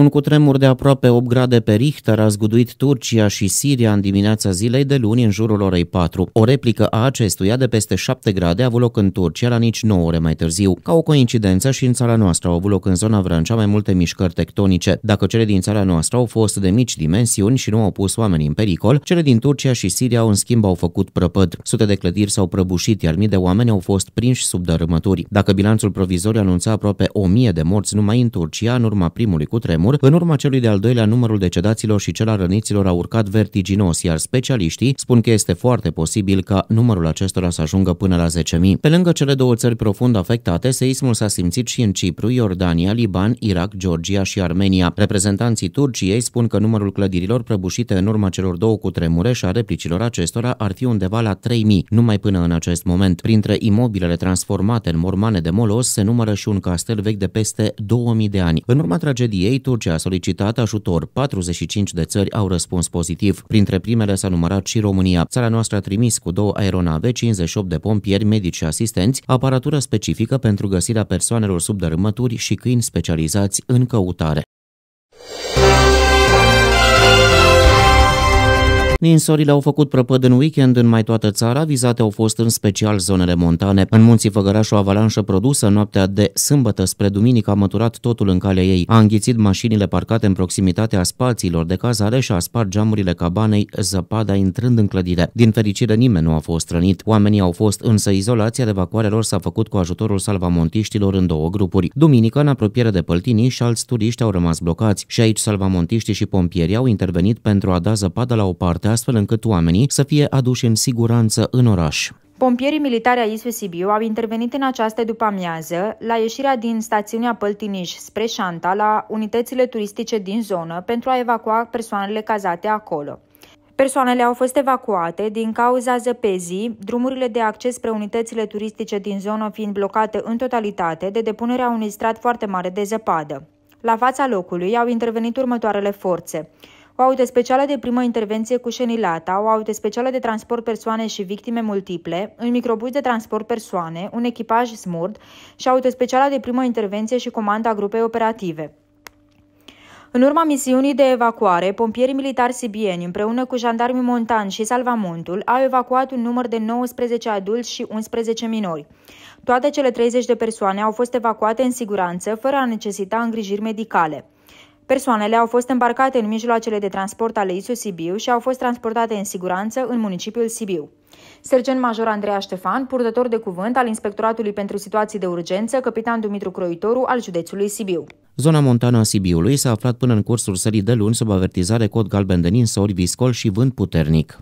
Un cutremur de aproape 8 grade pe Richter a zguduit Turcia și Siria în dimineața zilei de luni în jurul orei 4. O replică a acestuia de peste 7 grade a avut loc în Turcia la nici 9 ore mai târziu. Ca o coincidență și în țara noastră au avut loc în zona Vrancea mai multe mișcări tectonice. Dacă cele din țara noastră au fost de mici dimensiuni și nu au pus oamenii în pericol, cele din Turcia și Siria în schimb au făcut prăpăd. Sute de clădiri s-au prăbușit, iar mii de oameni au fost prinși sub dărâmături. Dacă bilanțul provizoriu anunța aproape 1000 de morți numai în Turcia în urma primului cutremur, tremur. în urma celui de-al doilea numărul decedaților și cel al răniților a urcat vertiginos, iar specialiștii spun că este foarte posibil ca numărul acestora să ajungă până la 10.000. Pe lângă cele două țări profund afectate, seismul s-a simțit și în Cipru, Iordania, Liban, Irak, Georgia și Armenia. Reprezentanții Turciei spun că numărul clădirilor prăbușite în urma celor două tremure și a replicilor acestora ar fi undeva la 3.000, numai până în acest moment. Printre imobilele transformate în mormane de molos se numără și un castel vechi de peste 2000 de ani. În urma tragediei, Turcia a solicitat ajutor. 45 de țări au răspuns pozitiv. Printre primele s-a numărat și România. Țara noastră a trimis cu două aeronave, 58 de pompieri, medici și asistenți, aparatură specifică pentru găsirea persoanelor sub dărâmături și câini specializați în căutare. Ninsorile au făcut prăpăd în weekend în mai toată țara, vizate au fost în special zonele montane. În munții Făgăraș o avalanșă produsă noaptea de sâmbătă spre duminică a măturat totul în calea ei. A înghițit mașinile parcate în proximitatea spațiilor de cazare și a spart geamurile cabanei, zăpada intrând în clădire. Din fericire nimeni nu a fost rănit. Oamenii au fost însă izolați, de evacuare lor s-a făcut cu ajutorul salvamontiștilor în două grupuri. Duminică, în apropiere de Păltini și alți turiști au rămas blocați și aici salvamontiștii și pompierii au intervenit pentru a da zăpadă la o parte astfel încât oamenii să fie aduși în siguranță în oraș. Pompierii militari ai Sibiu au intervenit în această după-amiază la ieșirea din stațiunea Păltiniș spre Șanta la unitățile turistice din zonă pentru a evacua persoanele cazate acolo. Persoanele au fost evacuate din cauza zăpezii, drumurile de acces spre unitățile turistice din zonă fiind blocate în totalitate de depunerea unui strat foarte mare de zăpadă. La fața locului au intervenit următoarele forțe o specială de primă intervenție cu șenilata, o specială de transport persoane și victime multiple, un microbus de transport persoane, un echipaj smurd și specială de primă intervenție și comanda grupei operative. În urma misiunii de evacuare, pompierii militari sibieni împreună cu jandarmii montani și salvamontul au evacuat un număr de 19 adulți și 11 minori. Toate cele 30 de persoane au fost evacuate în siguranță, fără a necesita îngrijiri medicale. Persoanele au fost îmbarcate în mijloacele de transport ale ISU Sibiu și au fost transportate în siguranță în municipiul Sibiu. Sergent Major Andreea Ștefan, purtător de cuvânt al Inspectoratului pentru Situații de Urgență, capitan Dumitru Croitoru al județului Sibiu. Zona montană a Sibiului s-a aflat până în cursul sării de luni sub avertizare cod galben de ninsori, viscol și vânt puternic.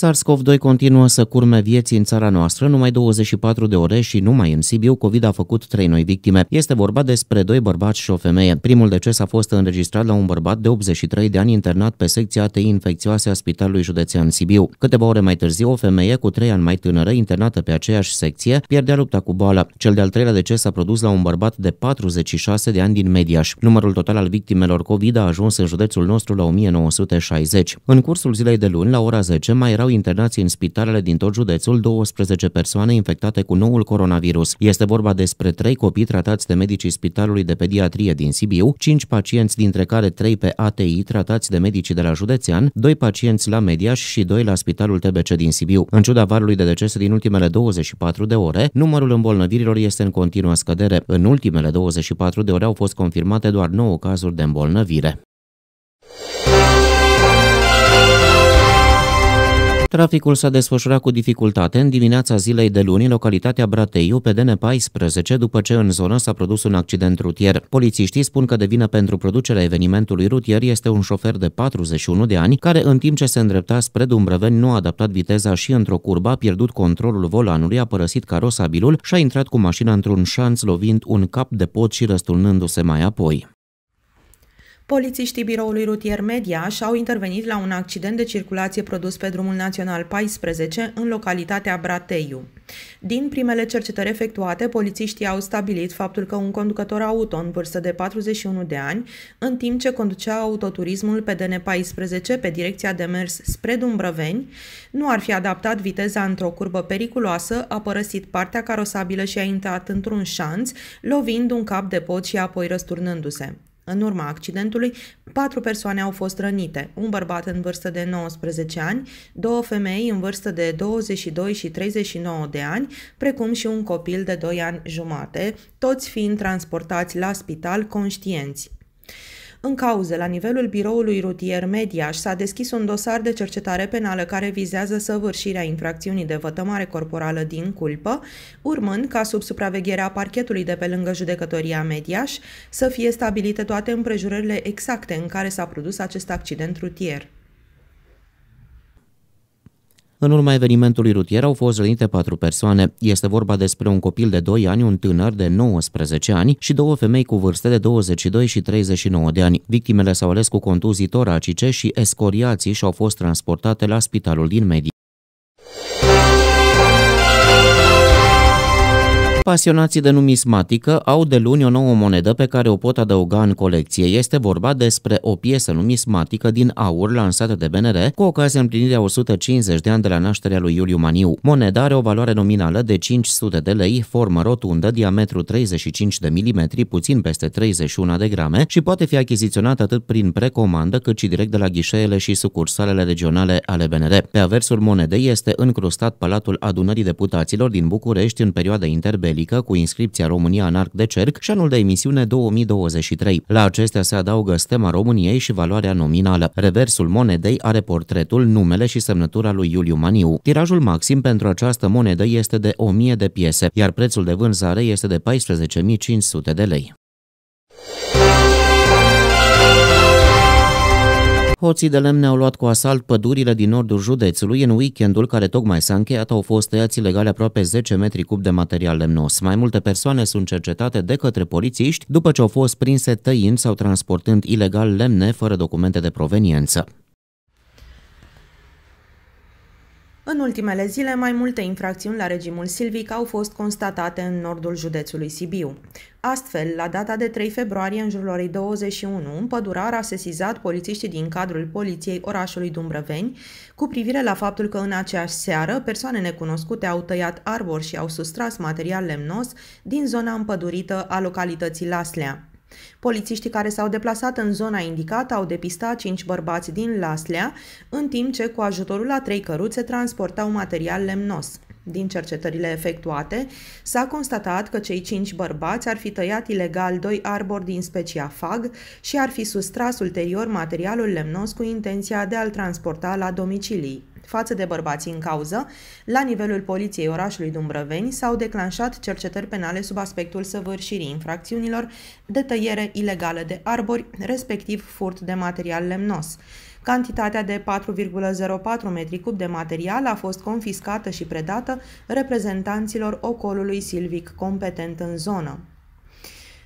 SARS-CoV-2 continuă să curme vieții în țara noastră, numai 24 de ore și numai în Sibiu, COVID a făcut trei noi victime. Este vorba despre doi bărbați și o femeie. Primul deces a fost înregistrat la un bărbat de 83 de ani internat pe secția ATI infecțioase a Spitalului Județean Sibiu. Câteva ore mai târziu, o femeie cu trei ani mai tânără, internată pe aceeași secție, pierdea lupta cu boala. Cel de-al treilea deces a produs la un bărbat de 46 de ani din Mediaș. Numărul total al victimelor COVID a ajuns în județul nostru la 1960. În cursul zilei de luni, la ora 10, mai erau internați în spitalele din tot județul 12 persoane infectate cu noul coronavirus. Este vorba despre 3 copii tratați de medicii Spitalului de Pediatrie din Sibiu, 5 pacienți, dintre care 3 pe ATI tratați de medicii de la județean, 2 pacienți la Mediaș și 2 la Spitalul TBC din Sibiu. În ciuda varului de decese din ultimele 24 de ore, numărul îmbolnăvirilor este în continuă scădere. În ultimele 24 de ore au fost confirmate doar 9 cazuri de îmbolnăvire. Traficul s-a desfășurat cu dificultate în dimineața zilei de luni în localitatea Brateiu, pe DN14, după ce în zonă s-a produs un accident rutier. Polițiștii spun că de vină pentru producerea evenimentului rutier este un șofer de 41 de ani, care în timp ce se îndrepta spre Dumbrăveni nu a adaptat viteza și într-o curbă a pierdut controlul volanului, a părăsit carosabilul și a intrat cu mașina într-un șanț, lovind un cap de pot și răsturnându-se mai apoi. Polițiștii biroului rutier Media și-au intervenit la un accident de circulație produs pe drumul național 14 în localitatea Brateiu. Din primele cercetări efectuate, polițiștii au stabilit faptul că un conducător auto în vârstă de 41 de ani, în timp ce conducea autoturismul pe DN14 pe direcția de mers spre Dumbrăveni, nu ar fi adaptat viteza într-o curbă periculoasă, a părăsit partea carosabilă și a intrat într-un șanț, lovind un cap de pod și apoi răsturnându-se. În urma accidentului, patru persoane au fost rănite, un bărbat în vârstă de 19 ani, două femei în vârstă de 22 și 39 de ani, precum și un copil de 2 ani jumate, toți fiind transportați la spital conștienți. În cauză, la nivelul biroului rutier Mediaș s-a deschis un dosar de cercetare penală care vizează săvârșirea infracțiunii de vătămare corporală din culpă, urmând ca sub supravegherea parchetului de pe lângă judecătoria Mediaș să fie stabilite toate împrejurările exacte în care s-a produs acest accident rutier. În urma evenimentului rutier au fost rănite patru persoane. Este vorba despre un copil de 2 ani, un tânăr de 19 ani și două femei cu vârste de 22 și 39 de ani. Victimele s-au ales cu contuzii toracice și escoriații și au fost transportate la spitalul din medie. Pasionații de numismatică au de luni o nouă monedă pe care o pot adăuga în colecție. Este vorba despre o piesă numismatică din aur lansată de BNR cu ocazia împlinirea 150 de ani de la nașterea lui Iuliu Maniu. Moneda are o valoare nominală de 500 de lei, formă rotundă, diametru 35 de mm, puțin peste 31 de grame și poate fi achiziționată atât prin precomandă cât și direct de la ghișeele și sucursalele regionale ale BNR. Pe aversul monedei este încrustat Palatul Adunării Deputaților din București în perioada interbelică Biserică cu inscripția România în arc de cerc și anul de emisiune 2023. La acestea se adaugă stema României și valoarea nominală. Reversul monedei are portretul, numele și semnătura lui Iuliu Maniu. Tirajul maxim pentru această monedă este de 1000 de piese, iar prețul de vânzare este de 14.500 de lei. Hoții de lemne au luat cu asalt pădurile din nordul județului. În weekendul care tocmai s-a încheiat au fost tăiați ilegale aproape 10 metri cub de material lemnos. Mai multe persoane sunt cercetate de către polițiști după ce au fost prinse tăind sau transportând ilegal lemne fără documente de proveniență. În ultimele zile, mai multe infracțiuni la regimul silvic au fost constatate în nordul județului Sibiu. Astfel, la data de 3 februarie, în jurul orei 21, un pădurar a sesizat polițiștii din cadrul poliției orașului Dumbrăveni cu privire la faptul că în aceeași seară persoane necunoscute au tăiat arbori și au sustras material lemnos din zona împădurită a localității Laslea. Polițiștii care s-au deplasat în zona indicată au depistat cinci bărbați din Laslea, în timp ce cu ajutorul a trei căruțe transportau material lemnos. Din cercetările efectuate, s-a constatat că cei cinci bărbați ar fi tăiat ilegal doi arbori din specia fag și ar fi sustras ulterior materialul lemnos cu intenția de a-l transporta la domicilii față de bărbații în cauză, la nivelul poliției orașului Dumbrăveni s-au declanșat cercetări penale sub aspectul săvârșirii infracțiunilor de tăiere ilegală de arbori, respectiv furt de material lemnos. Cantitatea de 4,04 metri cub de material a fost confiscată și predată reprezentanților ocolului silvic competent în zonă.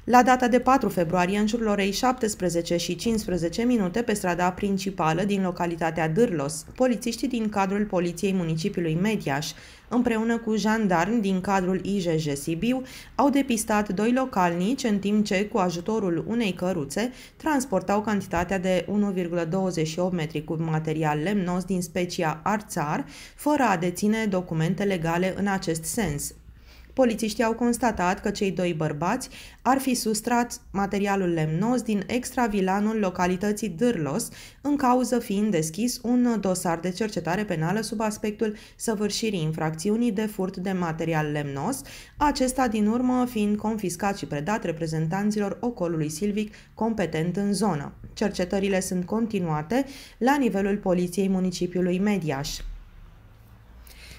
La data de 4 februarie, în jurul orei 17 și 15 minute, pe strada principală din localitatea Dârlos, polițiștii din cadrul Poliției Municipiului Mediaș, împreună cu jandarmi din cadrul IJJ Sibiu, au depistat doi localnici în timp ce, cu ajutorul unei căruțe, transportau cantitatea de 1,28 metri cub material lemnos din specia arțar, fără a deține documente legale în acest sens, Polițiștii au constatat că cei doi bărbați ar fi sustrat materialul lemnos din extravilanul localității Dârlos, în cauză fiind deschis un dosar de cercetare penală sub aspectul săvârșirii infracțiunii de furt de material lemnos, acesta din urmă fiind confiscat și predat reprezentanților ocolului silvic competent în zonă. Cercetările sunt continuate la nivelul Poliției Municipiului Mediaș.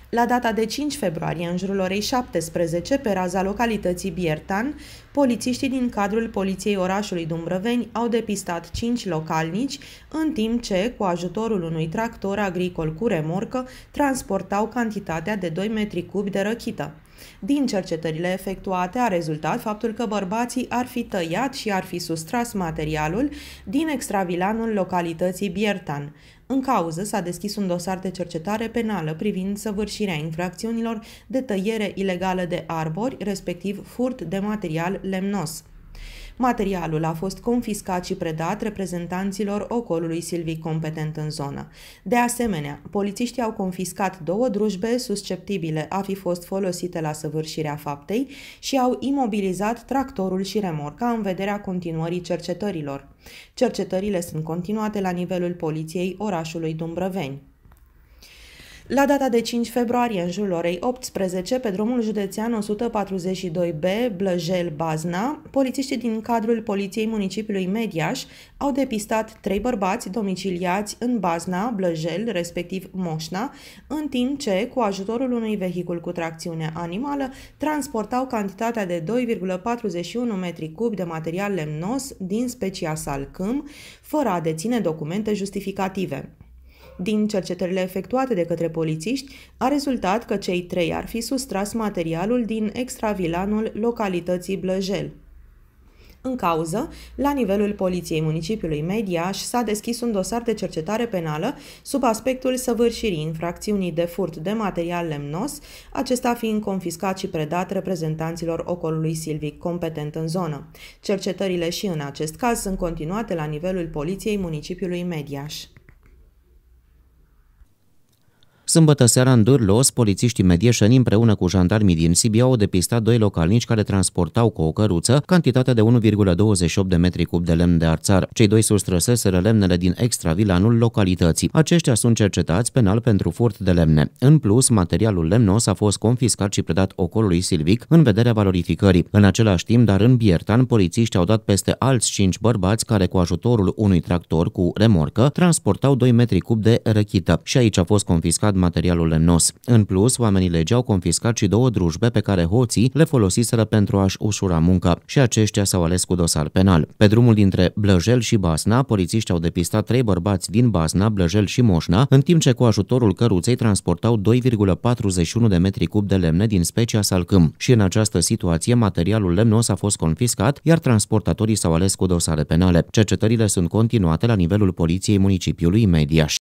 La data de 5 februarie, în jurul orei 17, pe raza localității Biertan, polițiștii din cadrul Poliției orașului Dumbrăveni au depistat 5 localnici, în timp ce, cu ajutorul unui tractor agricol cu remorcă, transportau cantitatea de 2 metri cubi de răchită. Din cercetările efectuate a rezultat faptul că bărbații ar fi tăiat și ar fi sustras materialul din extravilanul localității Biertan. În cauză s-a deschis un dosar de cercetare penală privind săvârșirea infracțiunilor de tăiere ilegală de arbori, respectiv furt de material lemnos. Materialul a fost confiscat și predat reprezentanților ocolului silvic competent în zonă. De asemenea, polițiștii au confiscat două drujbe susceptibile a fi fost folosite la săvârșirea faptei și au imobilizat tractorul și remorca în vederea continuării cercetărilor. Cercetările sunt continuate la nivelul poliției orașului Dumbrăveni. La data de 5 februarie, în jurul orei 18, pe drumul județean 142B, Blăjel-Bazna, polițiștii din cadrul Poliției Municipiului Mediaș au depistat trei bărbați domiciliați în Bazna, Blăjel, respectiv Moșna, în timp ce, cu ajutorul unui vehicul cu tracțiune animală, transportau cantitatea de 2,41 metri cub de material lemnos din specia salcâm, fără a deține documente justificative. Din cercetările efectuate de către polițiști, a rezultat că cei trei ar fi sustras materialul din extravilanul localității Blăjel. În cauză, la nivelul Poliției Municipiului Mediaș s-a deschis un dosar de cercetare penală sub aspectul săvârșirii infracțiunii de furt de material lemnos, acesta fiind confiscat și predat reprezentanților ocolului silvic competent în zonă. Cercetările și în acest caz sunt continuate la nivelul Poliției Municipiului Mediaș. Sâmbătă seara în Dârlos, polițiștii medieșeni împreună cu jandarmii din Sibiu au depistat doi localnici care transportau cu o căruță cantitatea de 1,28 de metri cub de lemn de arțar. Cei doi sustrăseseră lemnele din extravilanul localității. Aceștia sunt cercetați penal pentru furt de lemne. În plus, materialul lemnos a fost confiscat și predat ocolului silvic în vederea valorificării. În același timp, dar în Biertan, polițiștii au dat peste alți cinci bărbați care cu ajutorul unui tractor cu remorcă transportau 2 metri cub de răchită și aici a fost confiscat confiscat materialul lemnos. În plus, oamenii legii au confiscat și două drujbe pe care hoții le folosiseră pentru a-și ușura munca și aceștia s-au ales cu dosar penal. Pe drumul dintre Blăjel și Basna, polițiști au depistat trei bărbați din Basna, Blăjel și Moșna, în timp ce cu ajutorul căruței transportau 2,41 de metri cub de lemne din specia salcâm. Și în această situație, materialul lemnos a fost confiscat, iar transportatorii s-au ales cu dosare penale. Cercetările sunt continuate la nivelul Poliției Municipiului Mediaș.